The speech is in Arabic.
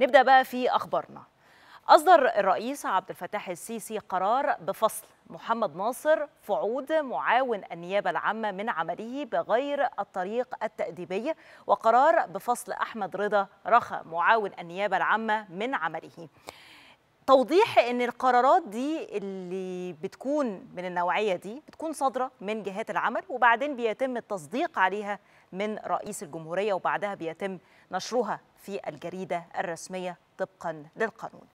نبدأ بقى في أخبارنا أصدر الرئيس عبد الفتاح السيسي قرار بفصل محمد ناصر فعود معاون النيابة العامة من عمله بغير الطريق التأديبي وقرار بفصل أحمد رضا رخا معاون النيابة العامة من عمله توضيح ان القرارات دي اللي بتكون من النوعيه دي بتكون صادره من جهات العمل وبعدين بيتم التصديق عليها من رئيس الجمهورية وبعدها بيتم نشرها في الجريدة الرسمية طبقا للقانون